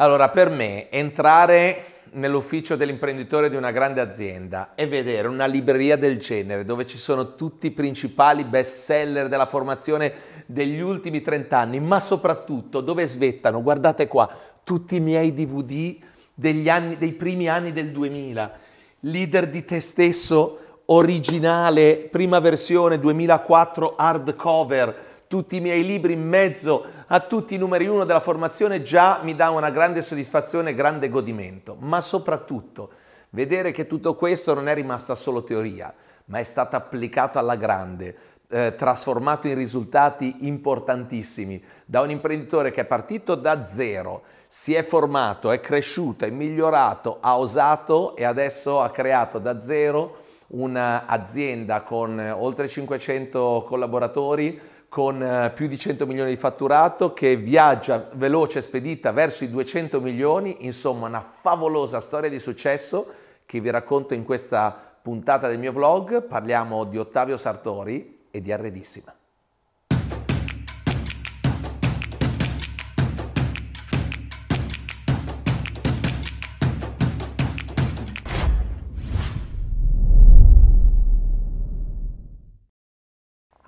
Allora, per me entrare nell'ufficio dell'imprenditore di una grande azienda e vedere una libreria del genere dove ci sono tutti i principali best seller della formazione degli ultimi 30 anni, ma soprattutto dove svettano, guardate qua, tutti i miei DVD degli anni, dei primi anni del 2000, leader di te stesso, originale, prima versione 2004 hardcover, tutti i miei libri in mezzo a tutti i numeri uno della formazione già mi dà una grande soddisfazione, grande godimento, ma soprattutto vedere che tutto questo non è rimasta solo teoria, ma è stato applicato alla grande, eh, trasformato in risultati importantissimi da un imprenditore che è partito da zero, si è formato, è cresciuto, è migliorato, ha osato e adesso ha creato da zero un'azienda con eh, oltre 500 collaboratori, con eh, più di 100 milioni di fatturato, che viaggia veloce e spedita verso i 200 milioni, insomma una favolosa storia di successo che vi racconto in questa puntata del mio vlog. Parliamo di Ottavio Sartori e di Arredissima.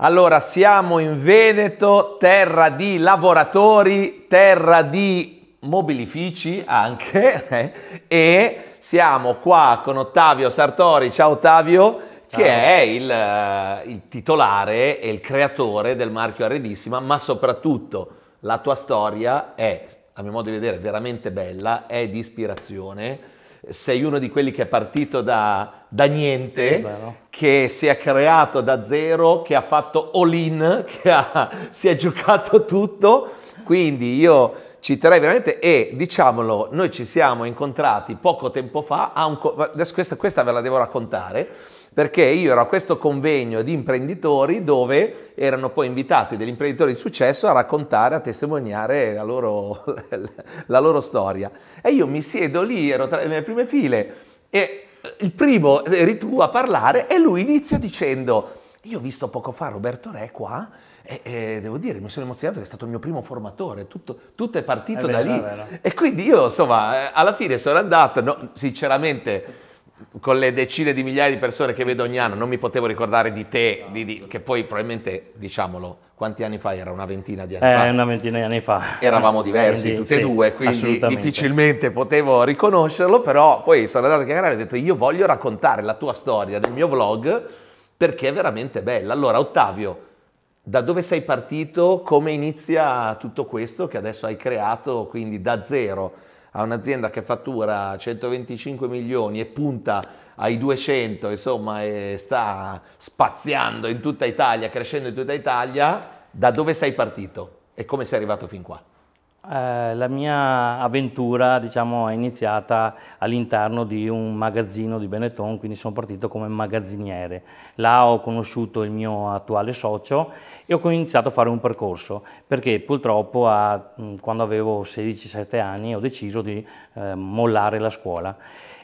Allora, siamo in Veneto, terra di lavoratori, terra di mobilifici anche, eh? e siamo qua con Ottavio Sartori. Ciao Ottavio, Ciao. che è il, eh, il, titolare e il creatore del marchio Arredissima, ma soprattutto la tua storia è, a mio modo di vedere, veramente bella, è di ispirazione sei uno di quelli che è partito da, da niente, che si è creato da zero, che ha fatto all-in, che ha, si è giocato tutto. Quindi io citerei veramente e diciamolo, noi ci siamo incontrati poco tempo fa, un, adesso questa, questa ve la devo raccontare perché io ero a questo convegno di imprenditori dove erano poi invitati degli imprenditori di successo a raccontare, a testimoniare la loro, la loro storia. E io mi siedo lì, ero tra, nelle prime file e il primo eri tu a parlare e lui inizia dicendo io ho visto poco fa Roberto Re qua e, e devo dire mi sono emozionato che è stato il mio primo formatore, tutto, tutto è partito è da lì. E quindi io insomma alla fine sono andato, no, sinceramente con le decine di migliaia di persone che vedo ogni anno, non mi potevo ricordare di te, di, di, che poi probabilmente, diciamolo, quanti anni fa era? Una ventina di anni eh, fa? una ventina di anni fa. Eravamo diversi quindi, tutti e sì, due, quindi difficilmente potevo riconoscerlo, però poi sono andato a chiacchierare e ho detto io voglio raccontare la tua storia del mio vlog perché è veramente bella. Allora Ottavio, da dove sei partito? Come inizia tutto questo che adesso hai creato, quindi da zero? a un'azienda che fattura 125 milioni e punta ai 200, insomma, e sta spaziando in tutta Italia, crescendo in tutta Italia, da dove sei partito e come sei arrivato fin qua? Eh, la mia avventura diciamo, è iniziata all'interno di un magazzino di Benetton, quindi sono partito come magazziniere. Là ho conosciuto il mio attuale socio e ho iniziato a fare un percorso, perché purtroppo a, mm, quando avevo 16-17 anni ho deciso di eh, mollare la scuola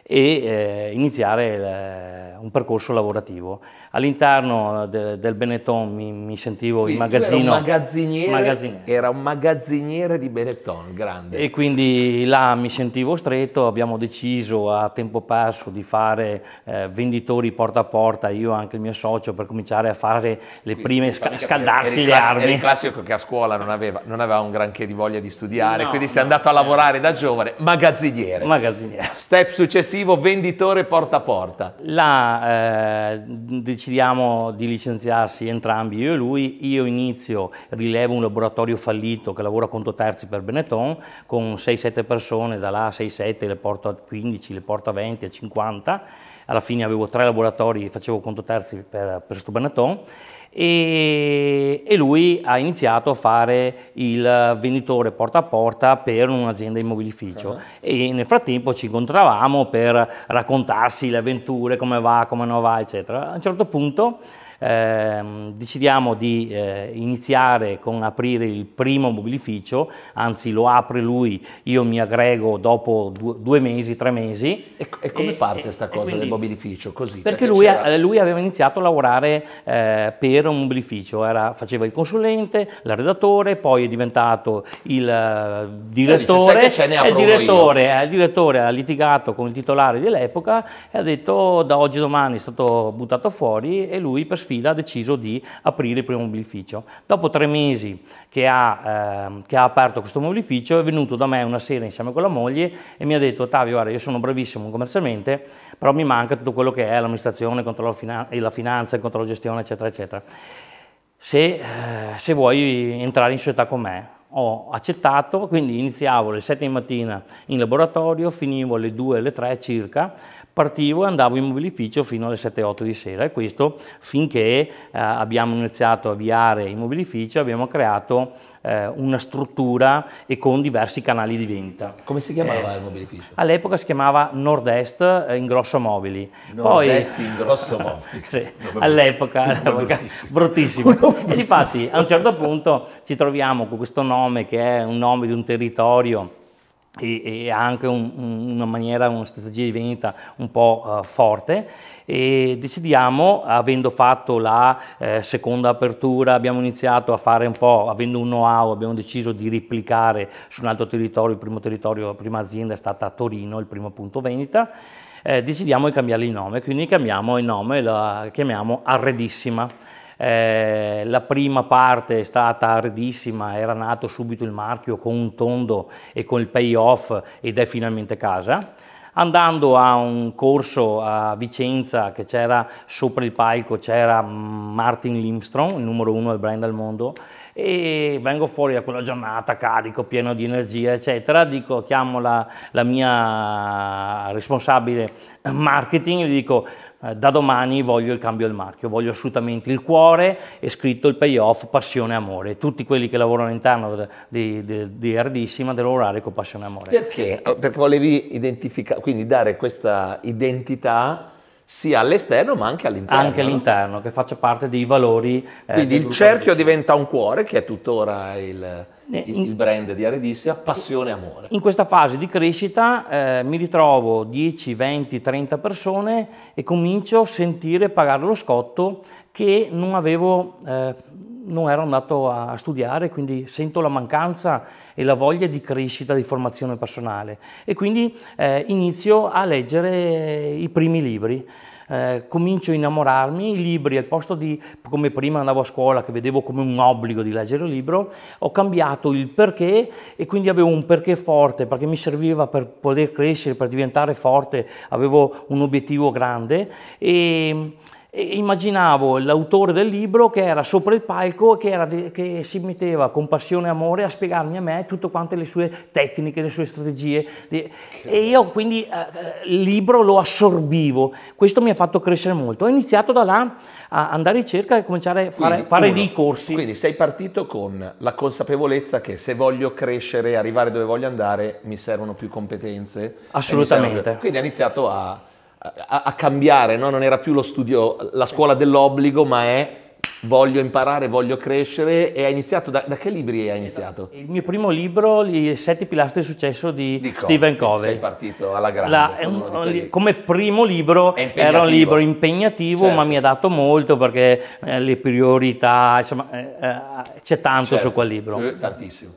e eh, iniziare eh, un percorso lavorativo all'interno eh, de, del Benetton mi, mi sentivo quindi, in magazzino. Era un magazziniere, magazziniere, Era un magazziniere di Benetton, grande. E quindi là mi sentivo stretto, abbiamo deciso a tempo perso di fare eh, venditori porta a porta, io e anche il mio socio, per cominciare a fare le quindi, prime, sca- scaldarsi le armi. Era il classico che a scuola non aveva, non aveva un granché di voglia di studiare, no, quindi no, è andato a lavorare da giovane, magazziniere. Magazziniere. Step successivo, venditore porta a porta. Là eh, decidiamo di licenziarsi entrambi, io e lui, io inizio, rilevo un laboratorio fallito che lavora conto terzi per Benetton, con 6-7 persone, da là 6-7 le porto a 15, le porto a 20, a 50, alla fine avevo tre laboratori, e facevo conto terzi per, per sto Benetton, e, e lui ha iniziato a fare il venditore porta a porta per un'azienda immobilificio uh -huh. e nel frattempo ci incontravamo per raccontarsi le avventure, come va, come non va, eccetera. A un certo punto Ehm, decidiamo di eh, iniziare con aprire il primo mobilificio, anzi lo apre lui, io mi aggrego dopo due, due mesi, tre mesi. E, e come e, parte questa cosa quindi, del mobilificio? Così, perché, perché lui, lui, aveva iniziato a lavorare eh, per un mobilificio, Era, faceva il consulente, il redattore, poi è diventato il eh, direttore, dice, il direttore, il direttore ha litigato con il titolare dell'epoca e ha detto da oggi domani è stato buttato fuori e lui per sfida ha deciso di aprire il primo mobilificio. Dopo tre mesi che ha, eh, che ha aperto questo mobilificio è venuto da me una sera insieme con la moglie e mi ha detto Ottavio guarda io sono bravissimo commercialmente però mi manca tutto quello che è l'amministrazione, finan la finanza, il controllo gestione eccetera eccetera. Se, eh, se vuoi entrare in società con me ho accettato, quindi iniziavo alle 7 di mattina in laboratorio, finivo alle 2, alle 3 circa partivo e andavo in mobilificio fino alle 7-8 di sera e questo finché eh, abbiamo iniziato a avviare il mobilificio abbiamo creato eh, una struttura e con diversi canali di vendita. Come si chiamava eh, il mobilificio? All'epoca si chiamava Nord-Est eh, Ingrosso Mobili. Nord-Est Ingrosso Mobili. sì, all'epoca, bruttissimo. bruttissimo. bruttissimo. E infatti a un certo punto ci troviamo con questo nome che è un nome di un territorio e, ha anche un, una maniera, una strategia di vendita un po' eh, forte e decidiamo, avendo fatto la eh, seconda apertura, abbiamo iniziato a fare un po', avendo un know-how, abbiamo deciso di replicare su un altro territorio, il primo territorio, la prima azienda è stata a Torino, il primo punto vendita, eh, decidiamo di cambiare il nome, quindi cambiamo il nome, la chiamiamo Arredissima eh, la prima parte è stata ardissima, era nato subito il marchio con un tondo e con il payoff ed è finalmente casa andando a un corso a Vicenza che c'era sopra il palco, c'era Martin Limstrom, il numero uno del brand al mondo, e vengo fuori da quella giornata carico, pieno di energia, eccetera, dico, chiamo la, la mia responsabile marketing e dico eh, da domani voglio il cambio del marchio, voglio assolutamente il cuore e scritto il payoff passione e amore. Tutti quelli che lavorano all'interno di, di, di Ardissima devono lavorare con passione e amore. Perché? Perché oh, volevi identificare, quindi dare questa identità sia all'esterno ma anche all'interno. Anche all'interno, no? che faccia parte dei valori. Eh, quindi eh, il cerchio diventa un cuore che è tuttora il eh, il, il brand di Aredissia, passione e amore. In questa fase di crescita eh, mi ritrovo 10, 20, 30 persone e comincio a sentire pagare lo scotto che non avevo eh, non ero andato a studiare, quindi sento la mancanza e la voglia di crescita, di formazione personale e quindi eh, inizio a leggere eh, i primi libri. Eh, comincio a innamorarmi, i libri al posto di come prima andavo a scuola che vedevo come un obbligo di leggere un libro, ho cambiato il perché e quindi avevo un perché forte perché mi serviva per poter crescere, per diventare forte, avevo un obiettivo grande e e immaginavo l'autore del libro che era sopra il palco e che, si metteva con passione e amore a spiegarmi a me tutte quante le sue tecniche, le sue strategie. E io quindi eh, eh, il libro lo assorbivo. Questo mi ha fatto crescere molto. Ho iniziato da là a andare in cerca e cominciare a fare, quindi, fare dei corsi. Quindi sei partito con la consapevolezza che se voglio crescere, arrivare dove voglio andare, mi servono più competenze. Assolutamente. Quindi hai iniziato a a, a cambiare, no? non era più lo studio, la scuola dell'obbligo, ma è voglio imparare, voglio crescere e hai iniziato, da, da che libri hai iniziato? Esatto. Il mio primo libro, I sette pilastri di successo di, di Stephen Covey. Sei partito alla grande. La, un, come primo libro era un libro impegnativo certo. ma mi ha dato molto perché eh, le priorità, insomma eh, eh, c'è tanto certo. su quel libro. Eh, tantissimo.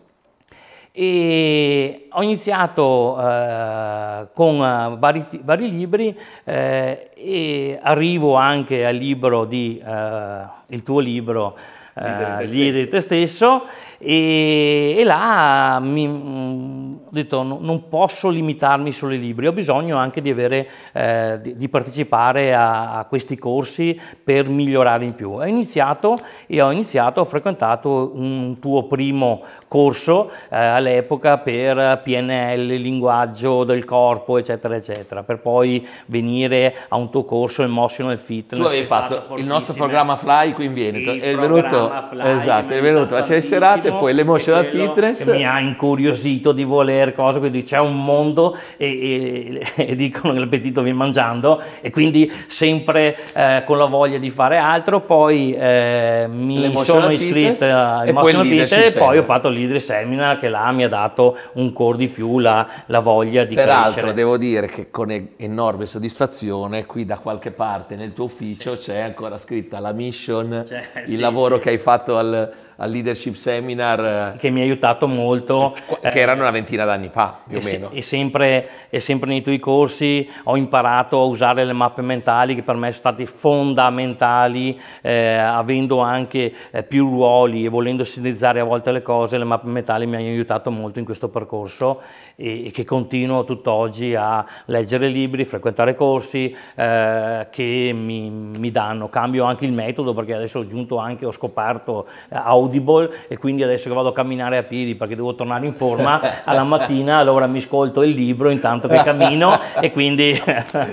E ho iniziato eh, con eh, vari, vari libri eh, e arrivo anche al libro di eh, Il tuo libro, Leader di eh, te stesso e, e là mi, mm, ho detto no, non posso limitarmi solo ai libri, ho bisogno anche di, avere, eh, di, di partecipare a, a, questi corsi per migliorare in più. Ho iniziato e ho iniziato, ho frequentato un tuo primo corso eh, all'epoca per PNL, linguaggio del corpo, eccetera, eccetera, per poi venire a un tuo corso Emotional Fitness. Tu avevi fatto il nostro programma Fly qui in Veneto, il è venuto, Fly, esatto, è venuto a Cesserate cioè, e poi l'emotional fitness. Mi ha incuriosito di voler cose, quindi c'è un mondo e, e, e dicono che l'appetito viene mangiando e quindi sempre eh, con la voglia di fare altro, poi eh, mi sono iscritto all'emotional fitness e poi, ho fatto l'Idris Seminar che là mi ha dato un cor di più la, la voglia di Peraltro, crescere. Peraltro devo dire che con enorme soddisfazione qui da qualche parte nel tuo ufficio sì. c'è ancora scritta la mission, cioè, il sì, lavoro sì. che hai fatto al al leadership seminar. Eh, che mi ha aiutato molto. Che eh, erano una ventina d'anni fa, più o meno. E sempre, e sempre nei tuoi corsi ho imparato a usare le mappe mentali che per me sono state fondamentali, eh, avendo anche eh, più ruoli e volendo sintetizzare a volte le cose, le mappe mentali mi hanno aiutato molto in questo percorso e, e che continuo tutt'oggi a leggere libri, frequentare corsi eh, che mi, mi, danno. Cambio anche il metodo perché adesso ho giunto anche, ho scoperto, audio Audible e quindi adesso che vado a camminare a piedi perché devo tornare in forma alla mattina, allora mi ascolto il libro intanto che cammino e quindi...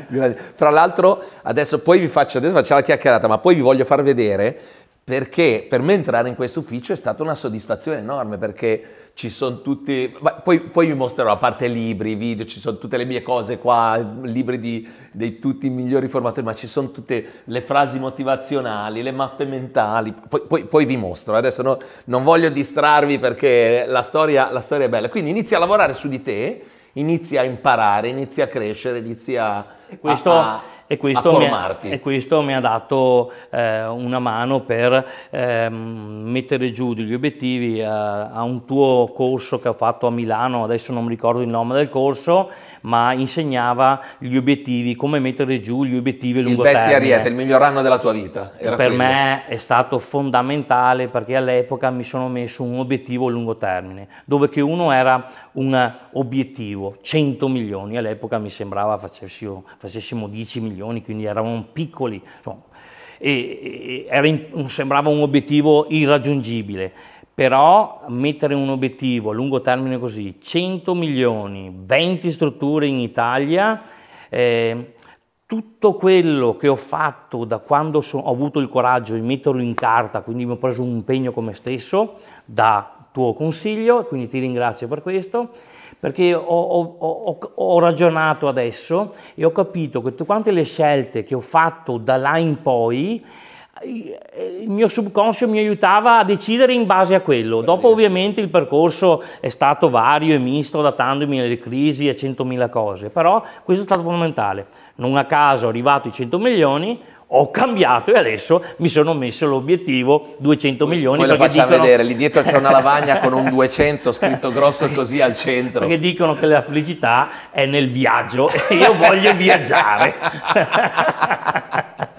Fra l'altro adesso poi vi faccio, adesso facciamo la chiacchierata, ma poi vi voglio far vedere perché per me entrare in questo ufficio è stata una soddisfazione enorme perché ci sono tutti, poi, poi, vi mostrerò a parte libri, video, ci sono tutte le mie cose qua, libri di, di tutti i migliori formatori, ma ci sono tutte le frasi motivazionali, le mappe mentali, poi, poi, poi vi mostro, eh, adesso no, non voglio distrarvi perché la storia, la storia è bella, quindi inizia a lavorare su di te, inizia a imparare, inizia a crescere, inizia a... Questo... a, a e questo, mi ha, e questo mi ha, dato eh, una mano per eh, mettere giù degli obiettivi a, a un tuo corso che ho fatto a Milano, adesso non mi ricordo il nome del corso, ma insegnava gli obiettivi, come mettere giù gli obiettivi a lungo il termine. Il Ariete, il miglior anno della tua vita. per quello. me è stato fondamentale perché all'epoca mi sono messo un obiettivo a lungo termine, dove che uno era un obiettivo, 100 milioni, all'epoca mi sembrava facessimo, facessimo 10 milioni milioni, quindi eravamo piccoli, insomma, e, e in, sembrava un obiettivo irraggiungibile. Però mettere un obiettivo a lungo termine così, 100 milioni, 20 strutture in Italia, eh, tutto quello che ho fatto da quando so, ho avuto il coraggio di metterlo in carta, quindi mi ho preso un impegno con me stesso, da tuo consiglio, quindi ti ringrazio per questo, perché ho, ho, ho, ho, ragionato adesso e ho capito che tutte quante le scelte che ho fatto da là in poi, eh, il mio subconscio mi aiutava a decidere in base a quello. Bellissimo. Dopo ovviamente il percorso è stato vario e misto, adattandomi alle crisi e a 100.000 cose, però questo è stato fondamentale. Non a caso arrivato ai 100 milioni, ho cambiato e adesso mi sono messo l'obiettivo 200 milioni. Poi lo facciamo dicono... vedere, lì dietro c'è una lavagna con un 200 scritto grosso così al centro. Perché dicono che la felicità è nel viaggio e io voglio viaggiare.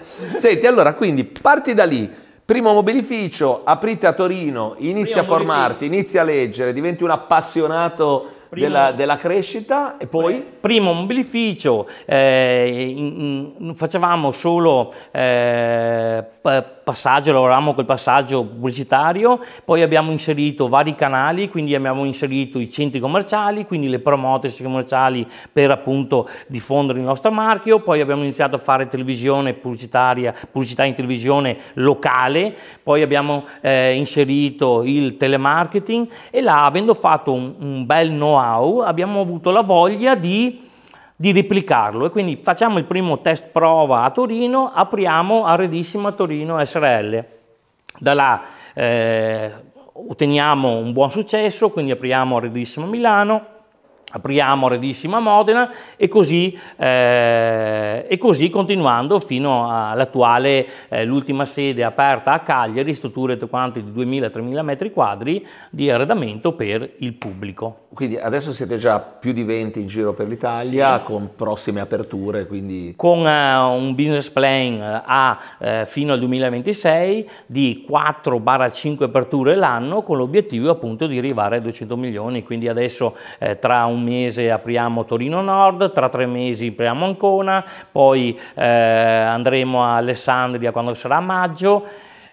Senti, allora quindi parti da lì. Primo mobilificio, aprite a Torino, inizia a formarti, mobilificio. inizia a leggere, diventi un appassionato della, della, crescita e poi? Primo mobilificio, eh, in, in, facevamo solo... Eh, eh, passaggio, lavoravamo col passaggio pubblicitario, poi abbiamo inserito vari canali, quindi abbiamo inserito i centri commerciali, quindi le promote commerciali per appunto diffondere il nostro marchio, poi abbiamo iniziato a fare televisione pubblicitaria, pubblicità in televisione locale, poi abbiamo eh, inserito il telemarketing e là avendo fatto un, un bel know-how abbiamo avuto la voglia di di replicarlo e quindi facciamo il primo test prova a Torino, apriamo a Redissima Torino SRL. Da là eh, otteniamo un buon successo, quindi apriamo a Redissima Milano, apriamo Redissima Modena e così, eh, e così continuando fino all'attuale, eh, l'ultima sede aperta a Cagliari, strutture di 2.000-3.000 metri quadri di arredamento per il pubblico. Quindi adesso siete già più di 20 in giro per l'Italia sì. con prossime aperture? Quindi... Con eh, un business plan eh, a, eh, fino al 2026 di 4-5 aperture l'anno con l'obiettivo appunto di arrivare a 200 milioni, quindi adesso eh, tra un un mese apriamo Torino Nord, tra tre mesi apriamo Ancona, poi eh, andremo a Alessandria quando sarà maggio,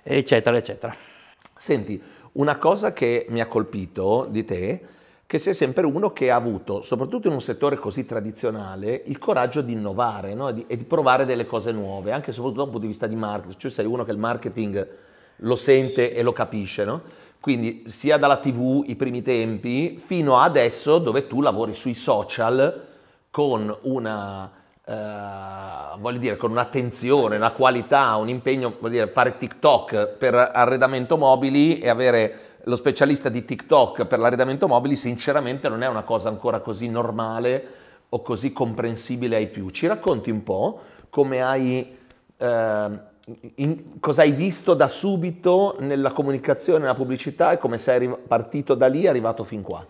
eccetera, eccetera. Senti, una cosa che mi ha colpito di te, che sei sempre uno che ha avuto, soprattutto in un settore così tradizionale, il coraggio di innovare no? e, di, e di provare delle cose nuove, anche e soprattutto dal punto di vista di marketing, cioè sei uno che il marketing lo sente e lo capisce, no? quindi sia dalla tv i primi tempi fino adesso dove tu lavori sui social con una eh, voglio dire con un'attenzione, una qualità, un impegno, voglio dire fare TikTok per arredamento mobili e avere lo specialista di TikTok per l'arredamento mobili sinceramente non è una cosa ancora così normale o così comprensibile ai più. Ci racconti un po' come hai eh, in, cosa hai visto da subito nella comunicazione, nella pubblicità e come sei partito da lì e arrivato fin qua?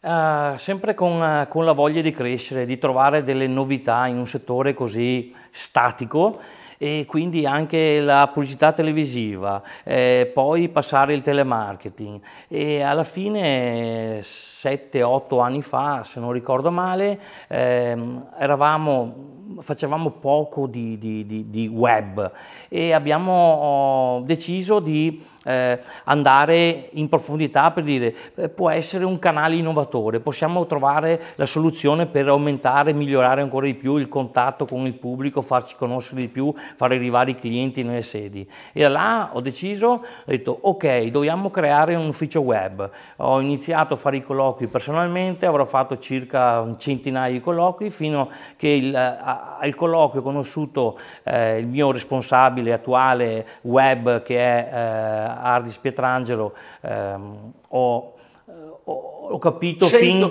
Uh, sempre con, uh, con, la voglia di crescere, di trovare delle novità in un settore così statico e quindi anche la pubblicità televisiva, eh, poi passare il telemarketing e alla fine 7-8 anni fa, se non ricordo male, ehm, eravamo facevamo poco di, di, di, di web e abbiamo oh, deciso di eh, andare in profondità per dire eh, può essere un canale innovatore, possiamo trovare la soluzione per aumentare, migliorare ancora di più il contatto con il pubblico, farci conoscere di più, far arrivare i clienti nelle sedi. E da là ho deciso, ho detto ok, dobbiamo creare un ufficio web. Ho iniziato a fare i colloqui personalmente, avrò fatto circa un centinaio di colloqui fino che il, a, al colloquio ho conosciuto eh, il mio responsabile attuale web che è eh, Ardis Pietrangelo, ehm, ho, eh, ho, ho, capito fin,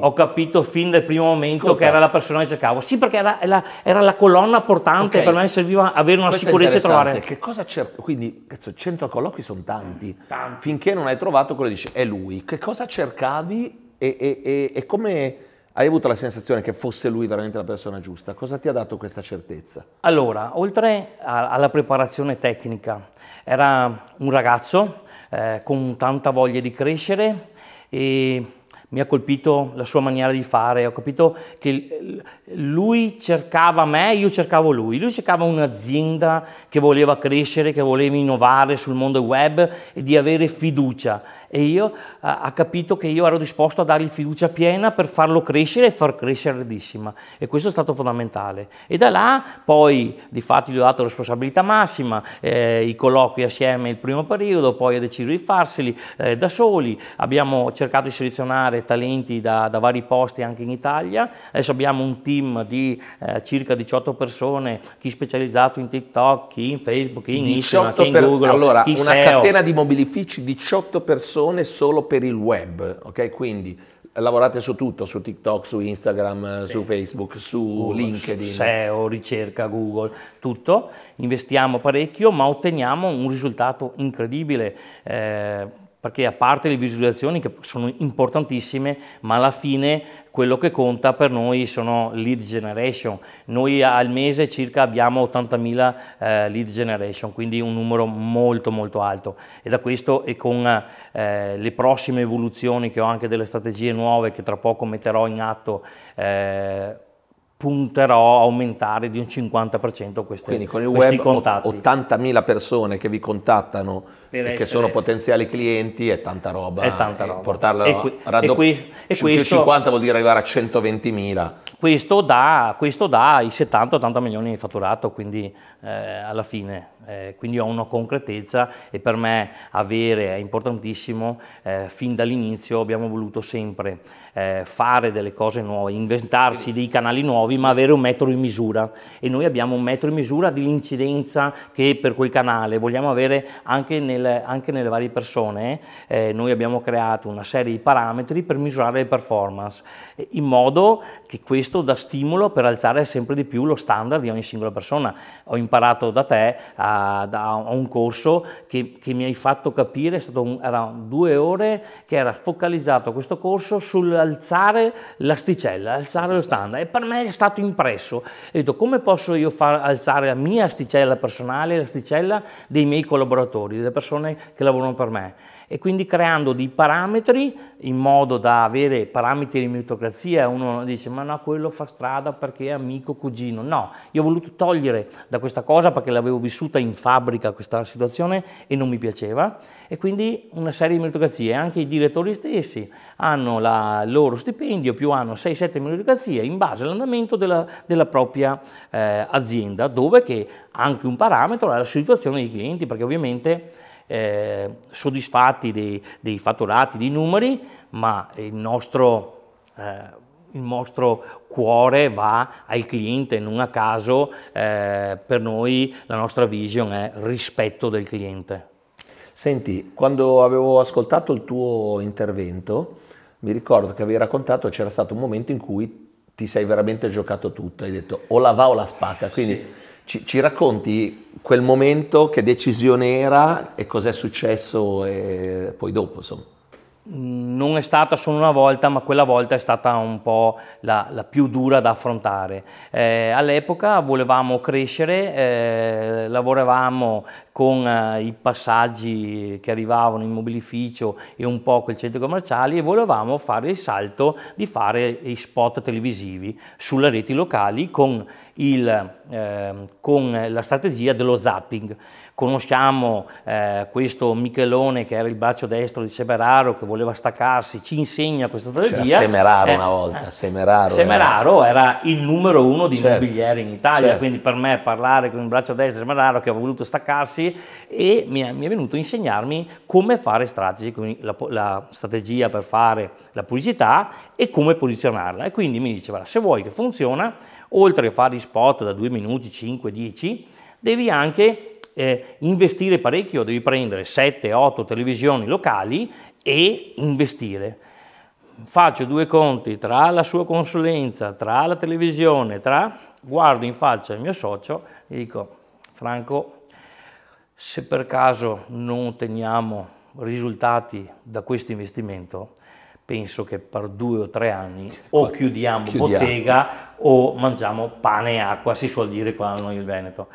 ho, capito fin, dal primo momento Ascolta. che era la persona che cercavo. Sì, perché era, era, era la colonna portante, okay. per me serviva avere una Questo sicurezza e trovare. Che cosa cerco? Quindi, cazzo, 100 colloqui sono tanti. tanti. Finché non hai trovato quello dici, è lui. Che cosa cercavi e, e, e, e come... Hai avuto la sensazione che fosse lui veramente la persona giusta? Cosa ti ha dato questa certezza? Allora, oltre a, alla preparazione tecnica, era un ragazzo eh, con tanta voglia di crescere e mi ha colpito la sua maniera di fare, ho capito che lui cercava me, io cercavo lui, lui cercava un'azienda che voleva crescere, che voleva innovare sul mondo web e di avere fiducia e io eh, ha capito che io ero disposto a dargli fiducia piena per farlo crescere e far crescere Redissima e questo è stato fondamentale e da là poi di fatto gli ho dato responsabilità massima, eh, i colloqui assieme il primo periodo, poi ha deciso di farseli eh, da soli, abbiamo cercato di selezionare talenti da, da, vari posti anche in Italia. Adesso abbiamo un team di eh, circa 18 persone, chi specializzato in TikTok, chi in Facebook, chi in Instagram, chi in per, Google, Allora, una SEO. catena di mobilifici, 18 persone solo per il web, ok? Quindi eh, lavorate su tutto, su TikTok, su Instagram, eh, sì. su Facebook, su Google, LinkedIn. Su SEO, ricerca, Google, tutto. Investiamo parecchio, ma otteniamo un risultato incredibile. Eh, perché a parte le visualizzazioni che sono importantissime, ma alla fine quello che conta per noi sono lead generation. Noi al mese circa abbiamo 80.000 eh, lead generation, quindi un numero molto molto alto e da questo e con eh, le prossime evoluzioni che ho anche delle strategie nuove che tra poco metterò in atto eh, punterò a aumentare di un 50% queste, Quindi con il web contatti. 80.000 persone che vi contattano per e che sono potenziali clienti è tanta roba. È tanta eh, roba. Portarla e qui, raddo- e qui, e questo, 50 vuol dire arrivare a 120.000. Questo dà, questo dà i 70-80 milioni di fatturato, quindi eh, alla fine eh, quindi ho una concretezza e per me avere è importantissimo, eh, fin dall'inizio abbiamo voluto sempre eh, fare delle cose nuove, inventarsi dei canali nuovi ma avere un metro in misura e noi abbiamo un metro in misura dell'incidenza che per quel canale vogliamo avere anche, nel, anche nelle varie persone, eh. Eh, noi abbiamo creato una serie di parametri per misurare le performance eh, in modo che questo dà stimolo per alzare sempre di più lo standard di ogni singola persona. Ho imparato da te a da, un corso che, che, mi hai fatto capire, un, erano due ore che era focalizzato questo corso sull'alzare l'asticella, alzare lo standard e per me è stato impresso. Ho detto come posso io far alzare la mia asticella personale, l'asticella dei miei collaboratori, delle persone che lavorano per me e quindi creando dei parametri in modo da avere parametri di meritocrazia, uno dice ma no, quello fa strada perché è amico, cugino, no, io ho voluto togliere da questa cosa perché l'avevo vissuta in fabbrica questa situazione e non mi piaceva e quindi una serie di meritocrazie, anche i direttori stessi hanno il loro stipendio più hanno 6-7 meritocrazie in base all'andamento della, della, propria eh, azienda dove che anche un parametro è la situazione dei clienti perché ovviamente eh, soddisfatti dei, dei, fatturati, dei numeri, ma il nostro, eh, il nostro cuore va al cliente, non a caso eh, per noi la nostra vision è rispetto del cliente. Senti, quando avevo ascoltato il tuo intervento, mi ricordo che avevi raccontato c'era stato un momento in cui ti sei veramente giocato tutto, hai detto o la va o la spacca, quindi sì ci, ci, racconti quel momento, che decisione era e cos'è successo e poi dopo, insomma non è stata solo una volta, ma quella volta è stata un po' la, la più dura da affrontare. Eh, All'epoca volevamo crescere, eh, lavoravamo con eh, i passaggi che arrivavano in mobilificio e un po' quel centro commerciali e volevamo fare il salto di fare i spot televisivi sulle reti locali con, il, ehm, con la strategia dello zapping. Conosciamo eh, questo Michelone che era il braccio destro di Semeraro che voleva staccarsi, ci insegna questa cioè, strategia. Cioè, Semeraro eh, una volta, Semeraro. Semeraro era. era il numero uno di certo. immobiliare in Italia, certo. quindi per me parlare con il braccio destro di Semeraro che ha voluto staccarsi e mi è, mi è, venuto a insegnarmi come fare strategie, la, la strategia per fare la pubblicità e come posizionarla. E quindi mi diceva, se vuoi che funziona, oltre a fare gli spot da 2 minuti, 5, 10, devi anche eh, investire parecchio, devi prendere 7-8 televisioni locali e investire. Faccio due conti tra la sua consulenza, tra la televisione, tra... Guardo in faccia il mio socio e dico, Franco, se per caso non otteniamo risultati da questo investimento, penso che per due o tre anni o chiudiamo, chiudiamo. bottega o mangiamo pane e acqua, si suol dire qua noi il Veneto.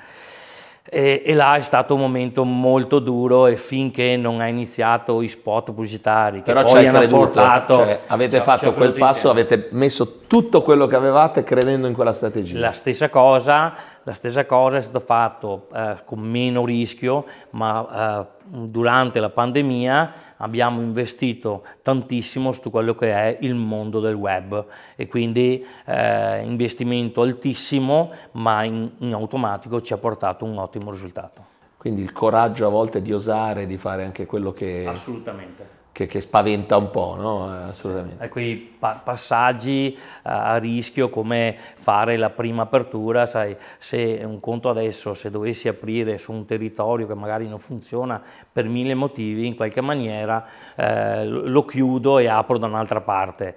E, e, là è stato un momento molto duro e finché non ha iniziato i spot pubblicitari che Però poi hanno creduto, portato... Cioè, avete esatto, fatto quel passo, avete messo tutto quello che avevate credendo in quella strategia. La stessa cosa, la stessa cosa è stato fatto eh, con meno rischio, ma eh, durante la pandemia abbiamo investito tantissimo su quello che è il mondo del web e quindi eh, investimento altissimo, ma in, in automatico ci ha portato un ottimo risultato. Quindi il coraggio a volte di osare, di fare anche quello che... Assolutamente che, che spaventa un po', no? Eh, assolutamente. Sì, quei pa passaggi eh, a rischio come fare la prima apertura, sai, se un conto adesso, se dovessi aprire su un territorio che magari non funziona per mille motivi, in qualche maniera eh, lo chiudo e apro da un'altra parte.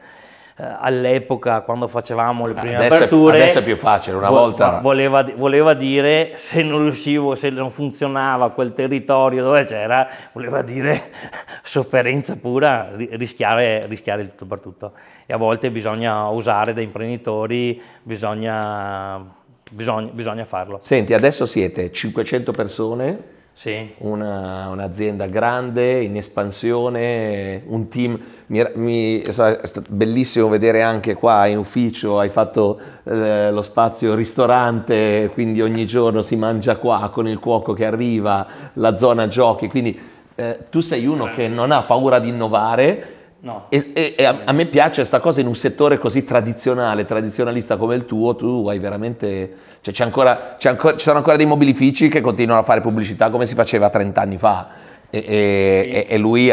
Eh, all'epoca quando facevamo le eh, prime adesso, aperture adesso è più facile una vo volta voleva, voleva, dire se non riuscivo se non funzionava quel territorio dove c'era voleva dire sofferenza pura rischiare, rischiare tutto per tutto e a volte bisogna usare da imprenditori bisogna, bisogna, bisogna farlo senti adesso siete 500 persone sì. un'azienda grande in espansione un team mi, mi, è stato bellissimo vedere anche qua in ufficio, hai fatto eh, lo spazio ristorante, quindi ogni giorno si mangia qua con il cuoco che arriva, la zona giochi, quindi eh, tu sei uno che non ha paura di innovare. No, e, e, e a, a, me piace questa cosa in un settore così tradizionale, tradizionalista come il tuo, tu hai veramente... Cioè ancora, ancora, ci sono ancora dei mobilifici che continuano a fare pubblicità come si faceva 30 anni fa e, e, e, lui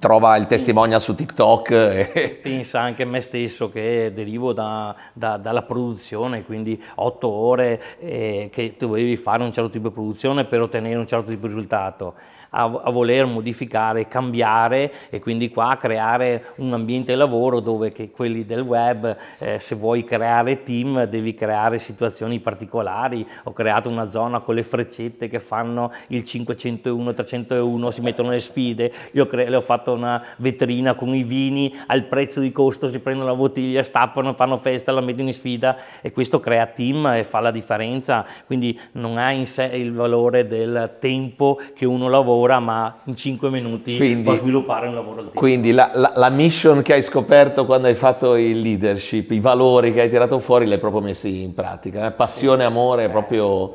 trova il testimonial su TikTok. Pensa anche a me stesso che derivo da, da, dalla produzione, quindi otto ore eh, che dovevi fare un certo tipo di produzione per ottenere un certo tipo di risultato a, a voler modificare, cambiare e quindi qua creare un ambiente lavoro dove quelli del web, eh, se vuoi creare team, devi creare situazioni particolari. Ho creato una zona con le freccette che fanno il 501, 301, si mettono le sfide. Io le ho fatto una vetrina con i vini al prezzo di costo, si prendono la bottiglia, stappano, fanno festa, la mettono in sfida e questo crea team e fa la differenza. Quindi non ha in sé il valore del tempo che uno lavora ora, ma in 5 minuti quindi, può sviluppare un lavoro altissimo. Quindi la, la, la, mission che hai scoperto quando hai fatto il leadership, i valori che hai tirato fuori, li hai proprio messi in pratica. Eh? Passione, amore, eh. proprio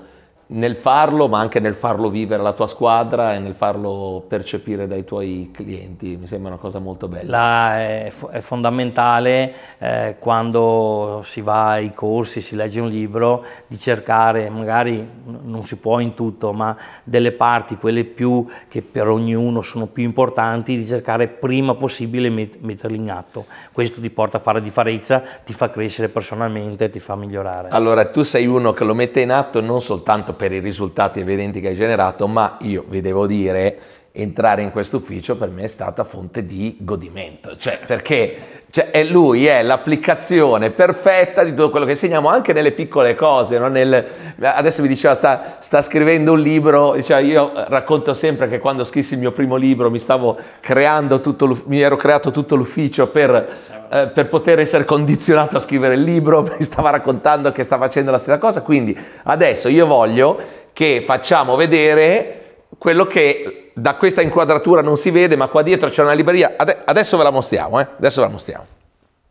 nel farlo, ma anche nel farlo vivere la tua squadra e nel farlo percepire dai tuoi clienti, mi sembra una cosa molto bella. La è, è, fondamentale eh, quando si va ai corsi, si legge un libro, di cercare, magari non si può in tutto, ma delle parti, quelle più che per ognuno sono più importanti, di cercare prima possibile met metterle in atto. Questo ti porta a fare di fareccia, ti fa crescere personalmente, ti fa migliorare. Allora tu sei uno che lo mette in atto non soltanto per i risultati evidenti che hai generato, ma io vi devo dire entrare in questo ufficio per me è stata fonte di godimento, cioè perché cioè, è lui è l'applicazione perfetta di tutto quello che insegniamo anche nelle piccole cose, no? Nel, adesso mi diceva sta, sta, scrivendo un libro, diceva, io racconto sempre che quando scrissi il mio primo libro mi, tutto, mi ero creato tutto l'ufficio per eh, per poter essere condizionato a scrivere il libro, mi stava raccontando che sta facendo la stessa cosa, quindi adesso io voglio che facciamo vedere quello che da questa inquadratura non si vede, ma qua dietro c'è una libreria. Adesso ve la mostriamo, eh? Adesso ve la mostriamo.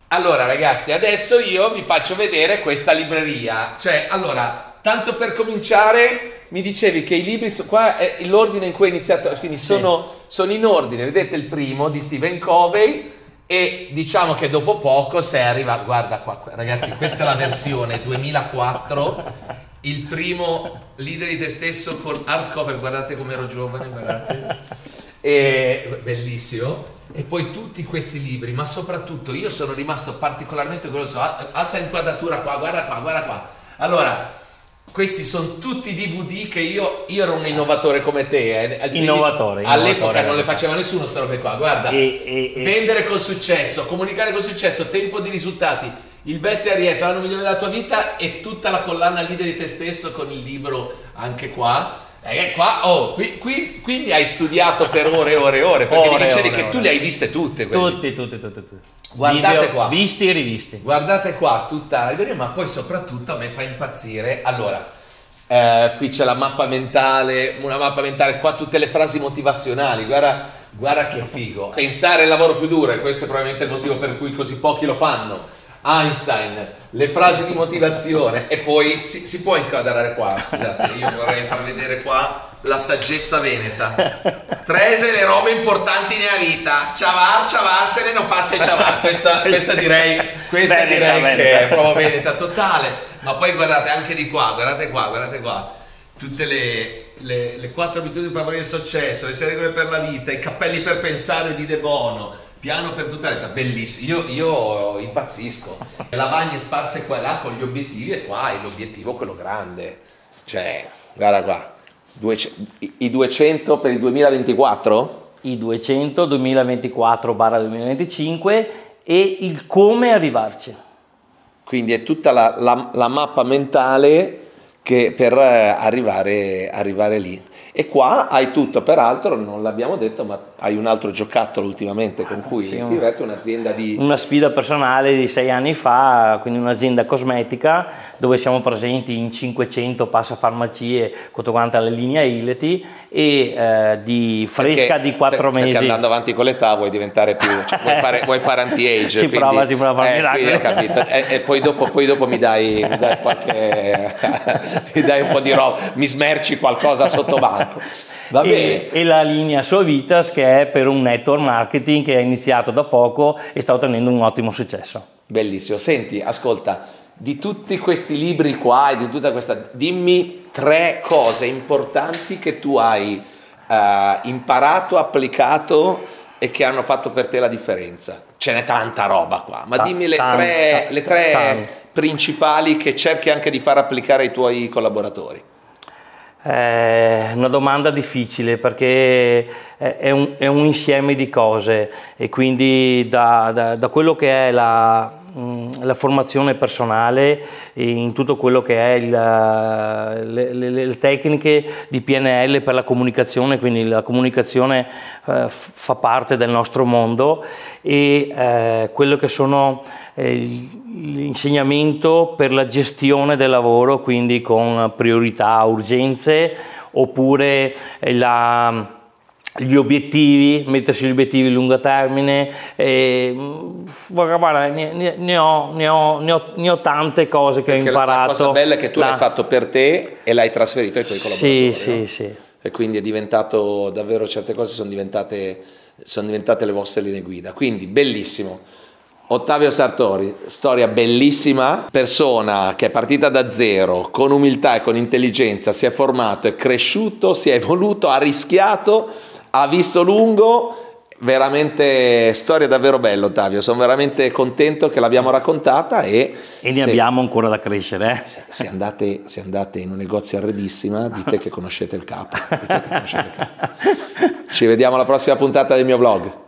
Allora ragazzi, adesso io vi faccio vedere questa libreria. Cioè, allora, tanto per cominciare, mi dicevi che i libri, so, qua è l'ordine in cui è iniziato, quindi sono, sì. sono in ordine. Vedete il primo di Stephen Covey, e diciamo che dopo poco se arriva guarda qua ragazzi questa è la versione 2004 il primo leader di te stesso con hardcover, guardate come ero giovane, guardate. E, bellissimo. E poi tutti questi libri, ma soprattutto io sono rimasto particolarmente curioso. Alza l'inquadratura qua, guarda qua, guarda qua. Allora, questi sono tutti DVD che io, io ero un innovatore come te. Eh. Innovatore. All'epoca innovatore. non le faceva nessuno queste robe qua, guarda. E, e, e. Vendere con successo, comunicare con successo, tempo di risultati il bestiarietto, l'anno migliore della tua vita e tutta la collana Leader di te stesso con il libro anche qua. Eh, qua, oh, qui, qui, quindi hai studiato per ore e ore e ore, perché ore, mi dicevi ore, che ore. tu le hai viste tutte. Tutte, tutte, tutte, tutte. Guardate Video, qua. Visti e rivisti. Guardate qua tutta la libreria, ma poi soprattutto a me fa impazzire. Allora, eh, qui c'è la mappa mentale, una mappa mentale, qua tutte le frasi motivazionali, guarda, guarda che figo. Pensare al lavoro più duro, e questo è probabilmente il motivo per cui così pochi lo fanno Einstein, le frasi di motivazione e poi si, si può inquadrare qua, scusate, io vorrei far vedere qua la saggezza veneta. Trese le robe importanti nella vita, ciavar, ne non farsi ciavar, questa, questa direi, questa Bene, direi veneta. che è proprio veneta totale, ma poi guardate anche di qua, guardate qua, guardate qua, tutte le... Le, le quattro abitudini per avere successo, le sei regole per la vita, i cappelli per pensare di De Bono, piano per tutta l'età, bellissimo, io, io impazzisco, lavagne sparse qua e là con gli obiettivi e qua è l'obiettivo quello grande, cioè guarda qua, i 200 per il 2024? I 200 2024-2025 e il come arrivarci. Quindi è tutta la, la, la mappa mentale che per eh, arrivare, arrivare, lì. E qua hai tutto, peraltro non l'abbiamo detto, ma hai un altro giocattolo ultimamente con ah, cui sì, ti diverti, un'azienda di... Una sfida personale di sei anni fa, quindi un'azienda cosmetica dove siamo presenti in 500 passafarmacie, farmacie, tutto quanto alla linea Ileti e eh, di fresca perché, di quattro per, mesi. Perché andando avanti con l'età vuoi diventare più... Cioè, vuoi, fare, vuoi, fare, anti-age. si quindi, prova, si prova a fare eh, miracoli. E, e poi, dopo, poi dopo mi dai, mi dai qualche... mi dai un po' di roba, mi smerci qualcosa sotto banco. E, e, la linea Sua Vitas che è per un network marketing che è iniziato da poco e sta ottenendo un ottimo successo. Bellissimo. Senti, ascolta, di tutti questi libri qua e di tutta questa, dimmi tre cose importanti che tu hai uh, imparato, applicato e che hanno fatto per te la differenza. Ce n'è tanta roba qua, ma Ta- dimmi le, tanta, tre, le tre, principali che cerchi anche di far applicare ai tuoi collaboratori? È eh, una domanda difficile perché è un, è un insieme di cose e quindi da, da, da quello che è la, Mm, la formazione personale in tutto quello che è il, eh, le, le, le, tecniche di PNL per la comunicazione, quindi la comunicazione eh, fa parte del nostro mondo e eh, quello che sono eh, l'insegnamento per la gestione del lavoro, quindi con priorità, urgenze oppure la gli obiettivi, mettersi gli obiettivi a lungo termine, eh, guarda, ne, ne, ho, ne, ho, ne, ho, ne, ho, tante cose che Perché ho imparato. La cosa bella è che tu la... l'hai fatto per te e l'hai trasferito ai tuoi collaboratori. Sì, no? sì, sì. E quindi è diventato davvero certe cose sono diventate, sono diventate le vostre linee guida. Quindi bellissimo. Ottavio Sartori, storia bellissima, persona che è partita da zero, con umiltà e con intelligenza, si è formato, è cresciuto, si è evoluto, ha rischiato ha visto lungo veramente storia davvero bella Ottavio sono veramente contento che l'abbiamo raccontata e, e ne se, abbiamo ancora da crescere eh? se, se, andate, se, andate, in un negozio arredissima dite che conoscete il capo, dite che conoscete il capo. ci vediamo alla prossima puntata del mio vlog